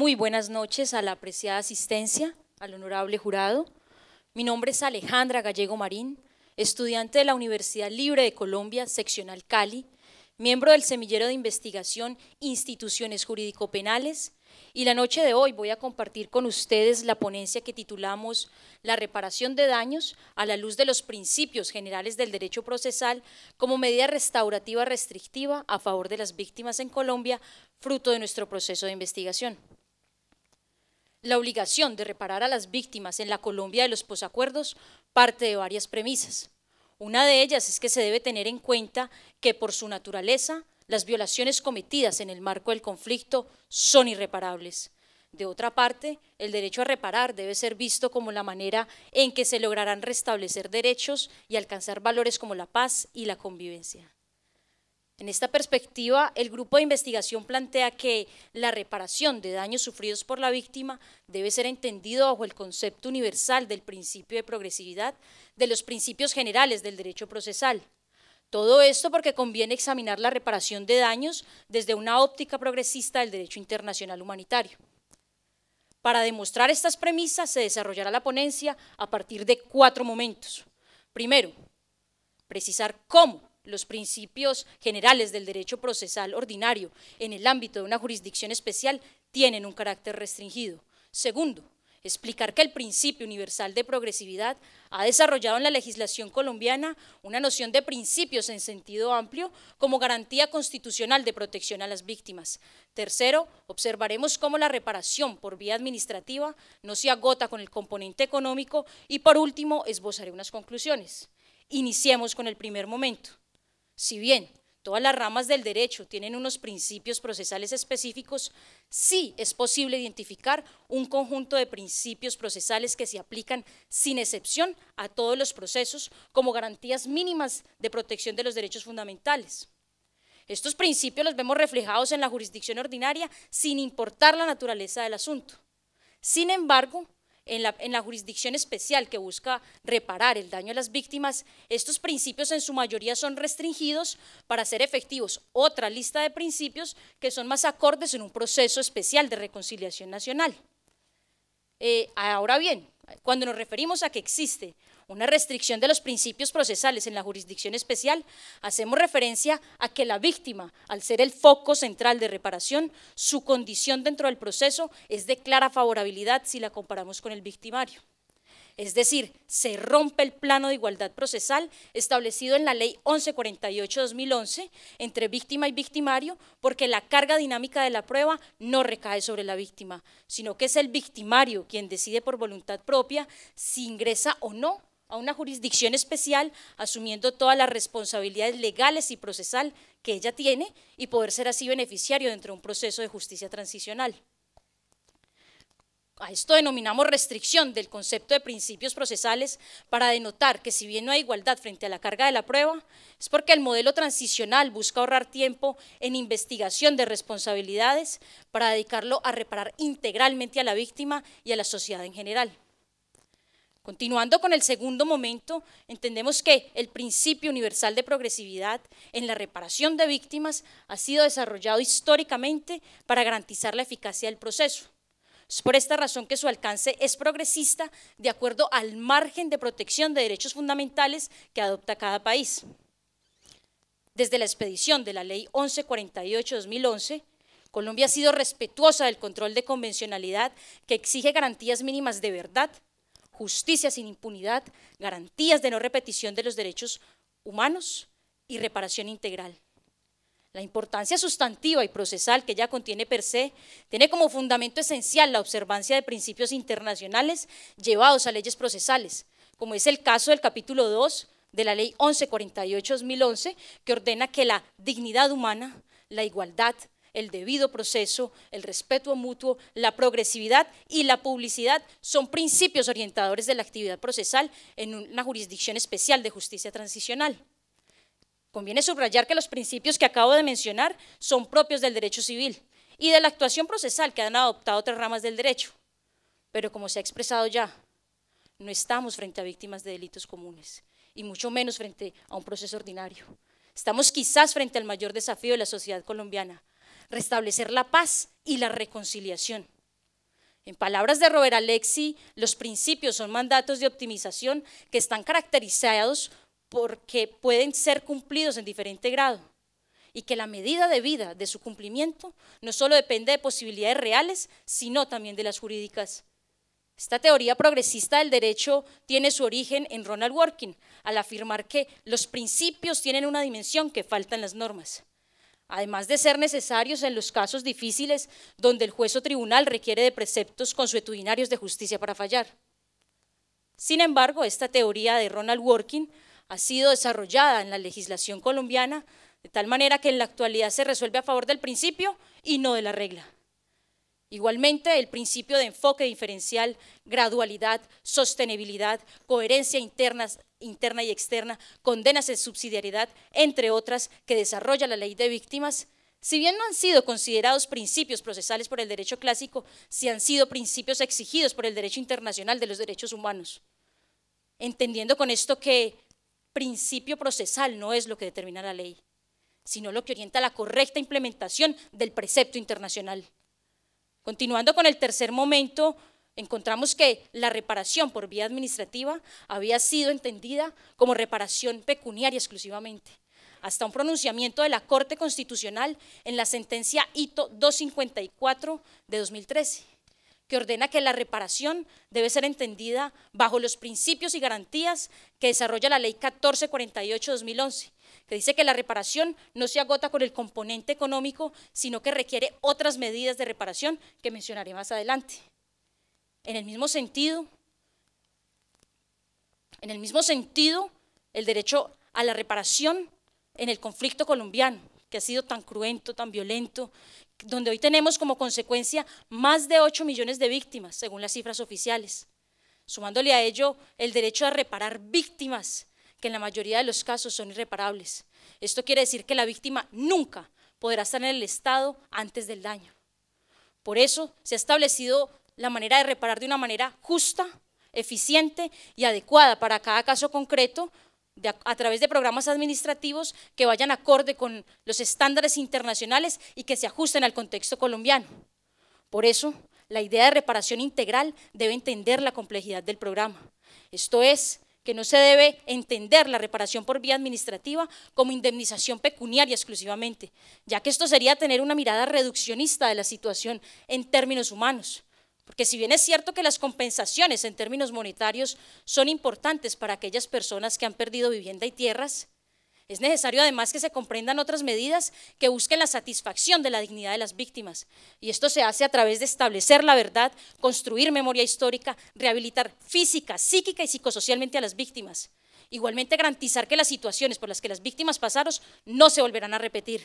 Muy buenas noches a la apreciada asistencia, al honorable jurado. Mi nombre es Alejandra Gallego Marín, estudiante de la Universidad Libre de Colombia, seccional Cali, miembro del semillero de investigación Instituciones Jurídico-Penales, y la noche de hoy voy a compartir con ustedes la ponencia que titulamos La reparación de daños a la luz de los principios generales del derecho procesal como medida restaurativa restrictiva a favor de las víctimas en Colombia, fruto de nuestro proceso de investigación. La obligación de reparar a las víctimas en la Colombia de los posacuerdos parte de varias premisas. Una de ellas es que se debe tener en cuenta que por su naturaleza, las violaciones cometidas en el marco del conflicto son irreparables. De otra parte, el derecho a reparar debe ser visto como la manera en que se lograrán restablecer derechos y alcanzar valores como la paz y la convivencia. En esta perspectiva, el grupo de investigación plantea que la reparación de daños sufridos por la víctima debe ser entendido bajo el concepto universal del principio de progresividad de los principios generales del derecho procesal. Todo esto porque conviene examinar la reparación de daños desde una óptica progresista del derecho internacional humanitario. Para demostrar estas premisas se desarrollará la ponencia a partir de cuatro momentos. Primero, precisar cómo los principios generales del derecho procesal ordinario en el ámbito de una jurisdicción especial tienen un carácter restringido. Segundo, explicar que el principio universal de progresividad ha desarrollado en la legislación colombiana una noción de principios en sentido amplio como garantía constitucional de protección a las víctimas. Tercero, observaremos cómo la reparación por vía administrativa no se agota con el componente económico y por último esbozaré unas conclusiones. Iniciemos con el primer momento. Si bien todas las ramas del derecho tienen unos principios procesales específicos, sí es posible identificar un conjunto de principios procesales que se aplican sin excepción a todos los procesos como garantías mínimas de protección de los derechos fundamentales. Estos principios los vemos reflejados en la jurisdicción ordinaria sin importar la naturaleza del asunto. Sin embargo, en la, jurisdicción especial que busca reparar el daño a las víctimas, estos principios en su mayoría son restringidos para ser efectivos. Otra lista de principios que son más acordes en un proceso especial de reconciliación nacional. Eh, ahora bien, cuando nos referimos a que existe una restricción de los principios procesales en la jurisdicción especial, hacemos referencia a que la víctima, al ser el foco central de reparación, su condición dentro del proceso es de clara favorabilidad si la comparamos con el victimario. Es decir, se rompe el plano de igualdad procesal establecido en la Ley 1148-2011 entre víctima y victimario porque la carga dinámica de la prueba no recae sobre la víctima, sino que es el victimario quien decide por voluntad propia si ingresa o no a una jurisdicción especial, asumiendo todas las responsabilidades legales y procesal que ella tiene y poder ser así beneficiario dentro de un proceso de justicia transicional. A esto denominamos restricción del concepto de principios procesales para denotar que si bien no hay igualdad frente a la carga de la prueba, es porque el modelo transicional busca ahorrar tiempo en investigación de responsabilidades para dedicarlo a reparar integralmente a la víctima y a la sociedad en general. Continuando con el segundo momento, entendemos que el principio universal de progresividad en la reparación de víctimas ha sido desarrollado históricamente para garantizar la eficacia del proceso. Es por esta razón que su alcance es progresista de acuerdo al margen de protección de derechos fundamentales que adopta cada país. Desde la expedición de la Ley 1148-2011, Colombia ha sido respetuosa del control de convencionalidad que exige garantías mínimas de verdad justicia sin impunidad, garantías de no repetición de los derechos humanos y reparación integral. La importancia sustantiva y procesal que ya contiene per se tiene como fundamento esencial la observancia de principios internacionales llevados a leyes procesales, como es el caso del capítulo 2 de la Ley 1148-2011, que ordena que la dignidad humana, la igualdad, el debido proceso, el respeto mutuo, la progresividad y la publicidad son principios orientadores de la actividad procesal en una jurisdicción especial de justicia transicional. Conviene subrayar que los principios que acabo de mencionar son propios del derecho civil y de la actuación procesal que han adoptado otras ramas del derecho. Pero como se ha expresado ya, no estamos frente a víctimas de delitos comunes y mucho menos frente a un proceso ordinario. Estamos quizás frente al mayor desafío de la sociedad colombiana, restablecer la paz y la reconciliación. En palabras de Robert Alexi, los principios son mandatos de optimización que están caracterizados porque pueden ser cumplidos en diferente grado y que la medida de vida de su cumplimiento no solo depende de posibilidades reales, sino también de las jurídicas. Esta teoría progresista del derecho tiene su origen en Ronald Working, al afirmar que los principios tienen una dimensión que faltan las normas además de ser necesarios en los casos difíciles donde el juez o tribunal requiere de preceptos consuetudinarios de justicia para fallar. Sin embargo, esta teoría de Ronald Working ha sido desarrollada en la legislación colombiana de tal manera que en la actualidad se resuelve a favor del principio y no de la regla. Igualmente, el principio de enfoque diferencial, gradualidad, sostenibilidad, coherencia interna, y externa, condenas de subsidiariedad, entre otras, que desarrolla la ley de víctimas, si bien no han sido considerados principios procesales por el derecho clásico, sí han sido principios exigidos por el derecho internacional de los derechos humanos. Entendiendo con esto que principio procesal no es lo que determina la ley, sino lo que orienta la correcta implementación del precepto internacional. Continuando con el tercer momento, encontramos que la reparación por vía administrativa había sido entendida como reparación pecuniaria exclusivamente, hasta un pronunciamiento de la Corte Constitucional en la sentencia Hito 254 de 2013, que ordena que la reparación debe ser entendida bajo los principios y garantías que desarrolla la Ley 1448 2011 que dice que la reparación no se agota con el componente económico, sino que requiere otras medidas de reparación que mencionaré más adelante. En el mismo sentido, en el mismo sentido, el derecho a la reparación en el conflicto colombiano, que ha sido tan cruento, tan violento, donde hoy tenemos como consecuencia más de 8 millones de víctimas, según las cifras oficiales. Sumándole a ello el derecho a reparar víctimas que en la mayoría de los casos son irreparables. Esto quiere decir que la víctima nunca podrá estar en el estado antes del daño. Por eso se ha establecido la manera de reparar de una manera justa, eficiente y adecuada para cada caso concreto a través de programas administrativos que vayan acorde con los estándares internacionales y que se ajusten al contexto colombiano. Por eso, la idea de reparación integral debe entender la complejidad del programa. Esto es, que no se debe entender la reparación por vía administrativa como indemnización pecuniaria exclusivamente, ya que esto sería tener una mirada reduccionista de la situación en términos humanos. Porque si bien es cierto que las compensaciones en términos monetarios son importantes para aquellas personas que han perdido vivienda y tierras, es necesario además que se comprendan otras medidas que busquen la satisfacción de la dignidad de las víctimas. Y esto se hace a través de establecer la verdad, construir memoria histórica, rehabilitar física, psíquica y psicosocialmente a las víctimas. Igualmente garantizar que las situaciones por las que las víctimas pasaron no se volverán a repetir.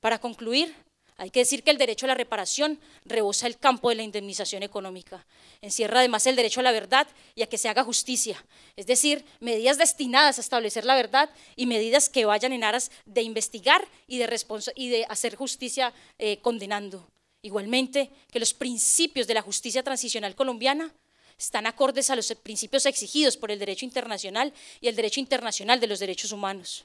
Para concluir, hay que decir que el derecho a la reparación rebosa el campo de la indemnización económica. Encierra además el derecho a la verdad y a que se haga justicia, es decir, medidas destinadas a establecer la verdad y medidas que vayan en aras de investigar y de, hacer justicia eh, condenando. Igualmente, que los principios de la justicia transicional colombiana están acordes a los principios exigidos por el derecho internacional y el derecho internacional de los derechos humanos.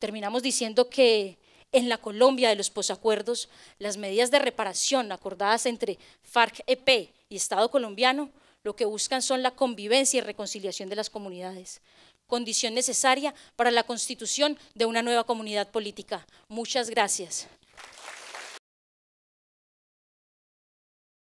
Terminamos diciendo que en la Colombia de los posacuerdos, las medidas de reparación acordadas entre FARC-EP y Estado colombiano lo que buscan son la convivencia y reconciliación de las comunidades, condición necesaria para la constitución de una nueva comunidad política. Muchas gracias.